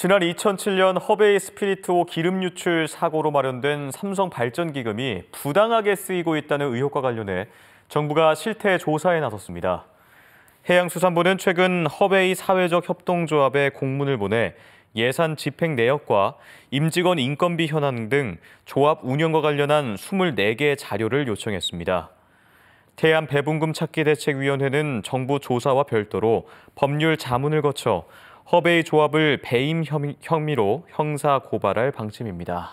지난 2007년 허베이 스피릿트호 기름 유출 사고로 마련된 삼성 발전기금이 부당하게 쓰이고 있다는 의혹과 관련해 정부가 실태 조사에 나섰습니다. 해양수산부는 최근 허베이 사회적 협동조합에 공문을 보내 예산 집행 내역과 임직원 인건비 현황 등 조합 운영과 관련한 24개의 자료를 요청했습니다. 태안 배분금 찾기 대책위원회는 정부 조사와 별도로 법률 자문을 거쳐 허베이 조합을 배임 혐의로 형사 고발할 방침입니다.